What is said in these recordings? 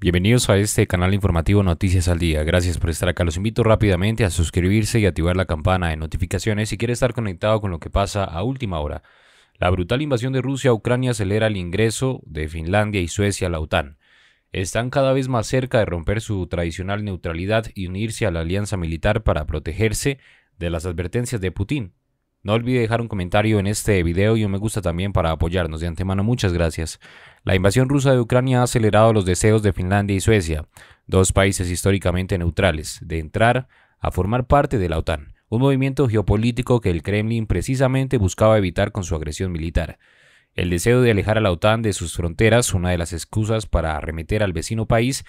Bienvenidos a este canal informativo Noticias al Día. Gracias por estar acá. Los invito rápidamente a suscribirse y activar la campana de notificaciones si quiere estar conectado con lo que pasa a última hora. La brutal invasión de Rusia a Ucrania acelera el ingreso de Finlandia y Suecia a la OTAN. Están cada vez más cerca de romper su tradicional neutralidad y unirse a la alianza militar para protegerse de las advertencias de Putin. No olvide dejar un comentario en este video y un me gusta también para apoyarnos. De antemano, muchas gracias. La invasión rusa de Ucrania ha acelerado los deseos de Finlandia y Suecia, dos países históricamente neutrales, de entrar a formar parte de la OTAN, un movimiento geopolítico que el Kremlin precisamente buscaba evitar con su agresión militar. El deseo de alejar a la OTAN de sus fronteras, una de las excusas para arremeter al vecino país,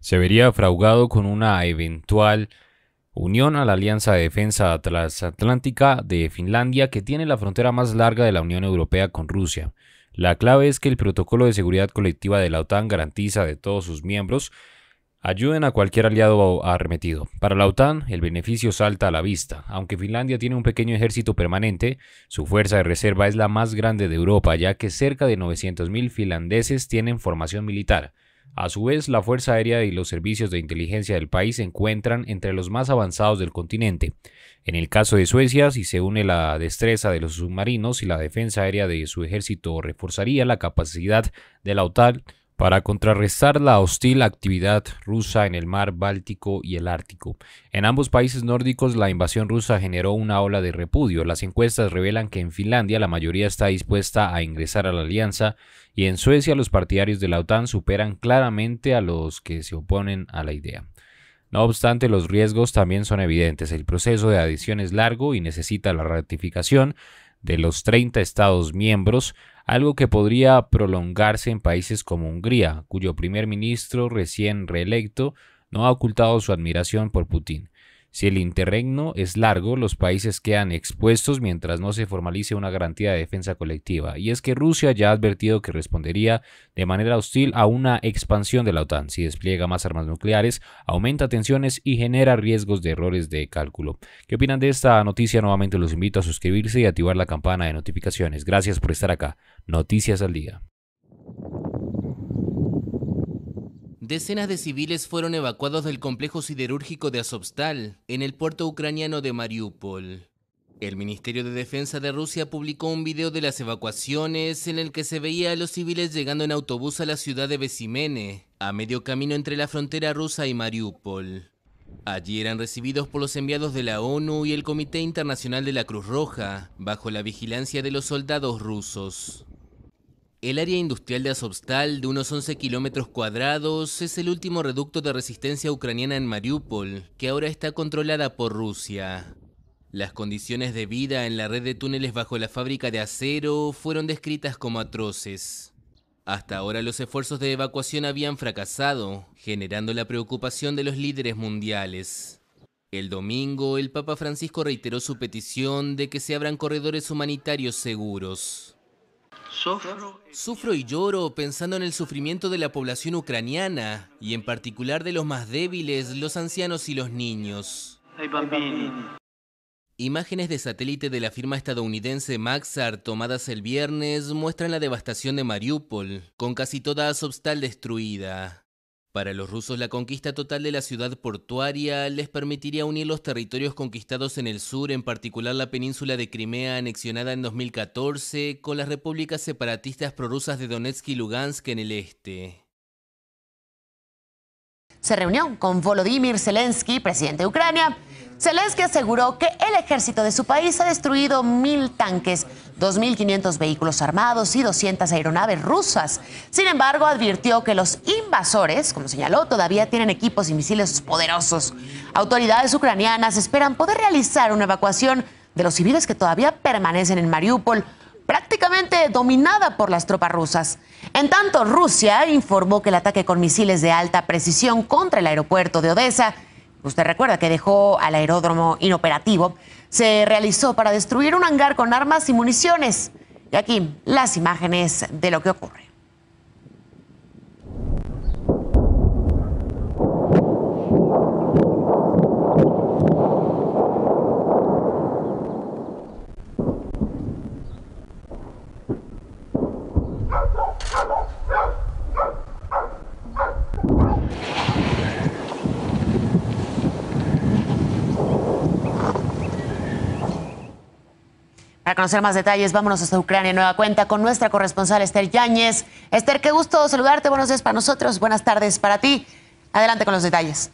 se vería fraugado con una eventual unión a la Alianza de Defensa Transatlántica de Finlandia, que tiene la frontera más larga de la Unión Europea con Rusia. La clave es que el protocolo de seguridad colectiva de la OTAN garantiza de todos sus miembros ayuden a cualquier aliado arremetido. Para la OTAN, el beneficio salta a la vista. Aunque Finlandia tiene un pequeño ejército permanente, su fuerza de reserva es la más grande de Europa, ya que cerca de 900.000 finlandeses tienen formación militar. A su vez, la Fuerza Aérea y los servicios de inteligencia del país se encuentran entre los más avanzados del continente. En el caso de Suecia, si se une la destreza de los submarinos y la defensa aérea de su ejército, reforzaría la capacidad de la OTAN para contrarrestar la hostil actividad rusa en el mar Báltico y el Ártico. En ambos países nórdicos la invasión rusa generó una ola de repudio. Las encuestas revelan que en Finlandia la mayoría está dispuesta a ingresar a la alianza y en Suecia los partidarios de la OTAN superan claramente a los que se oponen a la idea. No obstante, los riesgos también son evidentes. El proceso de adhesión es largo y necesita la ratificación de los 30 Estados miembros, algo que podría prolongarse en países como Hungría, cuyo primer ministro recién reelecto no ha ocultado su admiración por Putin. Si el interregno es largo, los países quedan expuestos mientras no se formalice una garantía de defensa colectiva. Y es que Rusia ya ha advertido que respondería de manera hostil a una expansión de la OTAN si despliega más armas nucleares, aumenta tensiones y genera riesgos de errores de cálculo. ¿Qué opinan de esta noticia? Nuevamente los invito a suscribirse y activar la campana de notificaciones. Gracias por estar acá. Noticias al día. Decenas de civiles fueron evacuados del complejo siderúrgico de Azovstal, en el puerto ucraniano de Mariupol. El Ministerio de Defensa de Rusia publicó un video de las evacuaciones en el que se veía a los civiles llegando en autobús a la ciudad de Besimene, a medio camino entre la frontera rusa y Mariupol. Allí eran recibidos por los enviados de la ONU y el Comité Internacional de la Cruz Roja, bajo la vigilancia de los soldados rusos. El área industrial de Azovstal, de unos 11 kilómetros cuadrados, es el último reducto de resistencia ucraniana en Mariupol, que ahora está controlada por Rusia. Las condiciones de vida en la red de túneles bajo la fábrica de acero fueron descritas como atroces. Hasta ahora los esfuerzos de evacuación habían fracasado, generando la preocupación de los líderes mundiales. El domingo, el Papa Francisco reiteró su petición de que se abran corredores humanitarios seguros. Sufro. y lloro pensando en el sufrimiento de la población ucraniana y en particular de los más débiles, los ancianos y los niños. Imágenes de satélite de la firma estadounidense Maxar tomadas el viernes muestran la devastación de Mariupol, con casi toda Azovstal destruida. Para los rusos la conquista total de la ciudad portuaria les permitiría unir los territorios conquistados en el sur, en particular la península de Crimea anexionada en 2014, con las repúblicas separatistas prorrusas de Donetsk y Lugansk en el este. Se reunió con Volodymyr Zelensky, presidente de Ucrania, Zelensky aseguró que el ejército de su país ha destruido mil tanques, 2.500 vehículos armados y 200 aeronaves rusas. Sin embargo, advirtió que los invasores, como señaló, todavía tienen equipos y misiles poderosos. Autoridades ucranianas esperan poder realizar una evacuación de los civiles que todavía permanecen en Mariupol, prácticamente dominada por las tropas rusas. En tanto, Rusia informó que el ataque con misiles de alta precisión contra el aeropuerto de Odessa usted recuerda que dejó al aeródromo inoperativo, se realizó para destruir un hangar con armas y municiones. Y aquí las imágenes de lo que ocurre. Para conocer más detalles, vámonos hasta Ucrania, nueva cuenta con nuestra corresponsal Esther Yáñez. Esther, qué gusto saludarte. Buenos días para nosotros, buenas tardes para ti. Adelante con los detalles.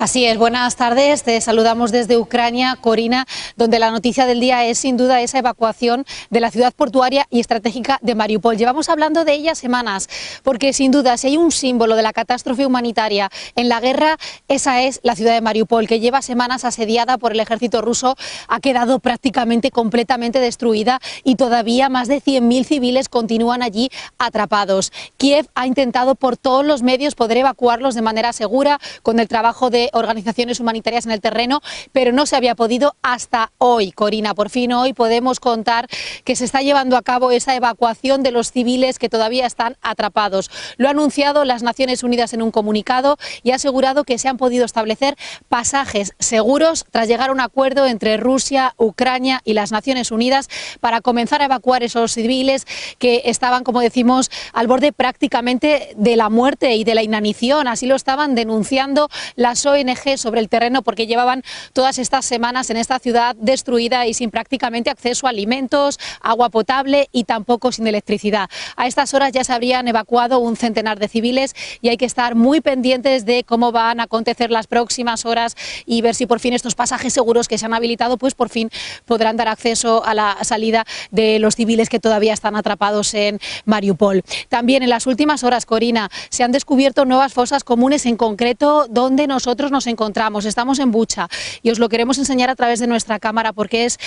Así es, buenas tardes. Te saludamos desde Ucrania, Corina, donde la noticia del día es sin duda esa evacuación de la ciudad portuaria y estratégica de Mariupol. Llevamos hablando de ella semanas, porque sin duda si hay un símbolo de la catástrofe humanitaria en la guerra, esa es la ciudad de Mariupol, que lleva semanas asediada por el ejército ruso, ha quedado prácticamente completamente destruida y todavía más de 100.000 civiles continúan allí atrapados. Kiev ha intentado por todos los medios poder evacuarlos de manera segura con el trabajo de organizaciones humanitarias en el terreno, pero no se había podido hasta hoy. Corina, por fin hoy podemos contar que se está llevando a cabo esa evacuación de los civiles que todavía están atrapados. Lo ha anunciado las Naciones Unidas en un comunicado y ha asegurado que se han podido establecer pasajes seguros tras llegar a un acuerdo entre Rusia, Ucrania y las Naciones Unidas para comenzar a evacuar esos civiles que estaban, como decimos, al borde prácticamente de la muerte y de la inanición. Así lo estaban denunciando las O. ONG sobre el terreno porque llevaban todas estas semanas en esta ciudad destruida y sin prácticamente acceso a alimentos, agua potable y tampoco sin electricidad. A estas horas ya se habrían evacuado un centenar de civiles y hay que estar muy pendientes de cómo van a acontecer las próximas horas y ver si por fin estos pasajes seguros que se han habilitado pues por fin podrán dar acceso a la salida de los civiles que todavía están atrapados en Mariupol. También en las últimas horas, Corina, se han descubierto nuevas fosas comunes en concreto donde nosotros nos encontramos, estamos en Bucha y os lo queremos enseñar a través de nuestra cámara porque es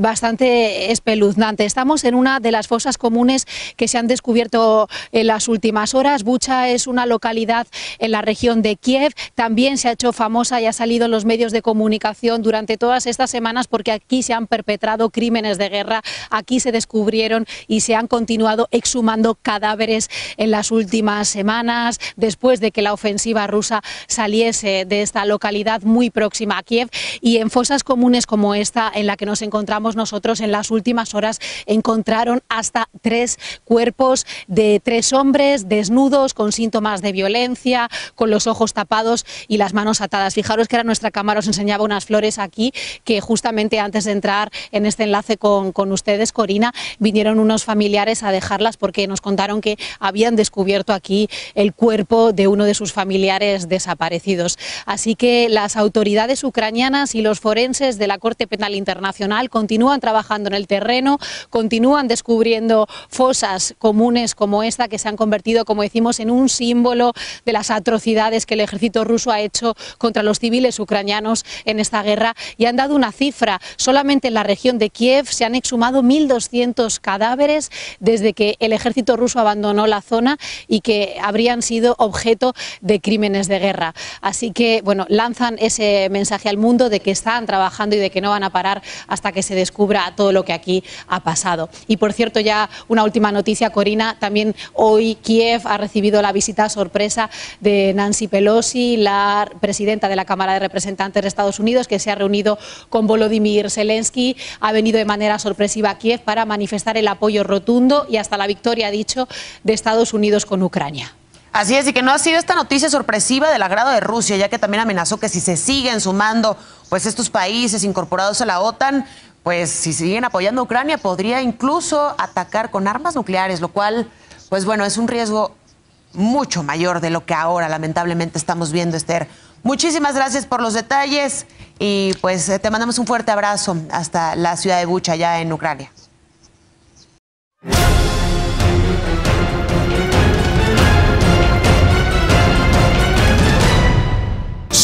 bastante espeluznante. Estamos en una de las fosas comunes que se han descubierto en las últimas horas. Bucha es una localidad en la región de Kiev, también se ha hecho famosa y ha salido en los medios de comunicación durante todas estas semanas porque aquí se han perpetrado crímenes de guerra, aquí se descubrieron y se han continuado exhumando cadáveres en las últimas semanas después de que la ofensiva rusa saliese de esta localidad muy próxima a Kiev y en fosas comunes como esta en la que nos encontramos nosotros en las últimas horas encontraron hasta tres cuerpos de tres hombres desnudos con síntomas de violencia, con los ojos tapados y las manos atadas. Fijaros que era nuestra cámara os enseñaba unas flores aquí que justamente antes de entrar en este enlace con, con ustedes, Corina, vinieron unos familiares a dejarlas porque nos contaron que habían descubierto aquí el cuerpo de uno de sus familiares desaparecidos. Así que las autoridades ucranianas y los forenses de la Corte Penal Internacional continúan trabajando en el terreno, continúan descubriendo fosas comunes como esta que se han convertido, como decimos, en un símbolo de las atrocidades que el ejército ruso ha hecho contra los civiles ucranianos en esta guerra y han dado una cifra. Solamente en la región de Kiev se han exhumado 1.200 cadáveres desde que el ejército ruso abandonó la zona y que habrían sido objeto de crímenes de guerra. Así que bueno, lanzan ese mensaje al mundo de que están trabajando y de que no van a parar hasta que se descubra todo lo que aquí ha pasado. Y por cierto, ya una última noticia, Corina, también hoy Kiev ha recibido la visita sorpresa de Nancy Pelosi, la presidenta de la Cámara de Representantes de Estados Unidos, que se ha reunido con Volodymyr Zelensky, ha venido de manera sorpresiva a Kiev para manifestar el apoyo rotundo y hasta la victoria, ha dicho, de Estados Unidos con Ucrania. Así es, y que no ha sido esta noticia sorpresiva del agrado de Rusia, ya que también amenazó que si se siguen sumando pues estos países incorporados a la OTAN, pues si siguen apoyando a Ucrania podría incluso atacar con armas nucleares, lo cual pues bueno, es un riesgo mucho mayor de lo que ahora lamentablemente estamos viendo, Esther. Muchísimas gracias por los detalles y pues te mandamos un fuerte abrazo hasta la ciudad de Bucha, allá en Ucrania.